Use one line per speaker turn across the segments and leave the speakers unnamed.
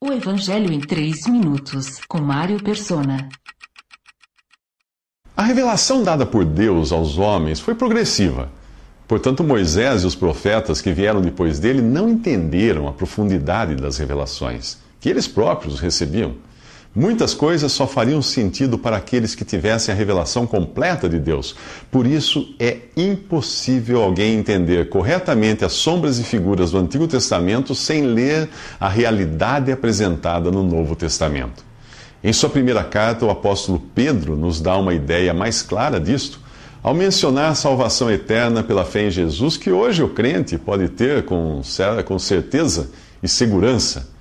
O Evangelho em 3 minutos, com Mário Persona. A revelação dada por Deus aos homens foi progressiva. Portanto, Moisés e os profetas que vieram depois dele não entenderam a profundidade das revelações que eles próprios recebiam. Muitas coisas só fariam sentido para aqueles que tivessem a revelação completa de Deus. Por isso, é impossível alguém entender corretamente as sombras e figuras do Antigo Testamento sem ler a realidade apresentada no Novo Testamento. Em sua primeira carta, o apóstolo Pedro nos dá uma ideia mais clara disto ao mencionar a salvação eterna pela fé em Jesus, que hoje o crente pode ter com certeza e segurança.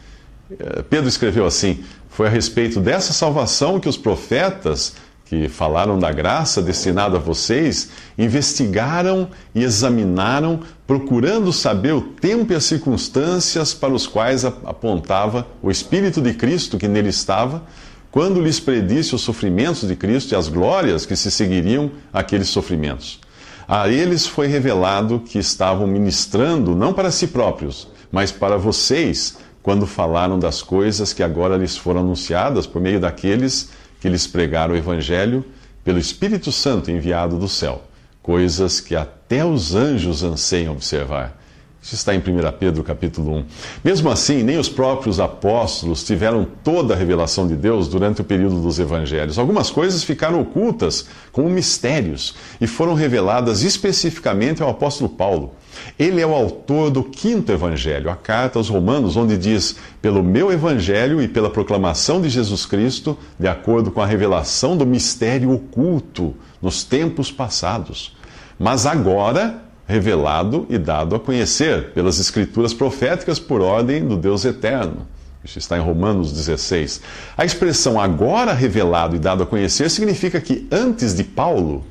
É, Pedro escreveu assim: Foi a respeito dessa salvação que os profetas, que falaram da graça destinada a vocês, investigaram e examinaram, procurando saber o tempo e as circunstâncias para os quais apontava o Espírito de Cristo que nele estava, quando lhes predisse os sofrimentos de Cristo e as glórias que se seguiriam àqueles sofrimentos. A eles foi revelado que estavam ministrando não para si próprios, mas para vocês quando falaram das coisas que agora lhes foram anunciadas por meio daqueles que lhes pregaram o Evangelho pelo Espírito Santo enviado do céu, coisas que até os anjos anseiam observar. Isso está em 1 Pedro capítulo 1. Mesmo assim, nem os próprios apóstolos tiveram toda a revelação de Deus durante o período dos evangelhos. Algumas coisas ficaram ocultas como mistérios e foram reveladas especificamente ao apóstolo Paulo. Ele é o autor do quinto evangelho, a carta aos Romanos, onde diz: Pelo meu evangelho e pela proclamação de Jesus Cristo, de acordo com a revelação do mistério oculto nos tempos passados, mas agora revelado e dado a conhecer pelas escrituras proféticas por ordem do Deus eterno. Isso está em Romanos 16. A expressão agora revelado e dado a conhecer significa que antes de Paulo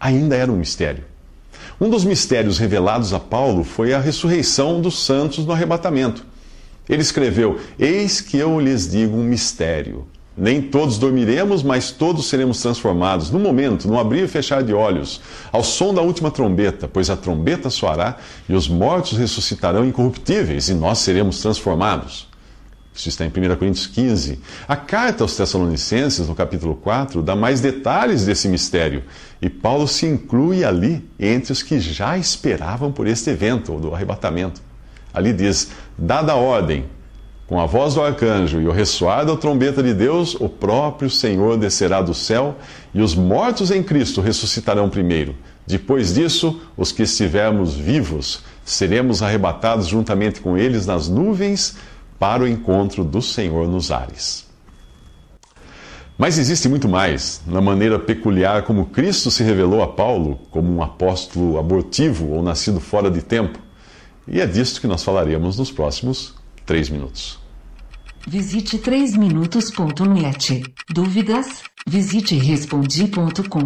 ainda era um mistério. Um dos mistérios revelados a Paulo foi a ressurreição dos santos no arrebatamento. Ele escreveu: Eis que eu lhes digo um mistério. Nem todos dormiremos, mas todos seremos transformados, no momento, no abrir e fechar de olhos, ao som da última trombeta, pois a trombeta soará e os mortos ressuscitarão incorruptíveis e nós seremos transformados. Isso está em 1 Coríntios 15. A carta aos Tessalonicenses, no capítulo 4, dá mais detalhes desse mistério. E Paulo se inclui ali entre os que já esperavam por este evento, do arrebatamento. Ali diz: Dada a ordem, com a voz do arcanjo e o ressoar da trombeta de Deus, o próprio Senhor descerá do céu e os mortos em Cristo ressuscitarão primeiro. Depois disso, os que estivermos vivos seremos arrebatados juntamente com eles nas nuvens para o encontro do Senhor nos ares. Mas existe muito mais na maneira peculiar como Cristo se revelou a Paulo como um apóstolo abortivo ou nascido fora de tempo. E é disto que nós falaremos nos próximos três minutos. Visite 3minutos.net. Dúvidas? Visite respondi.com.br.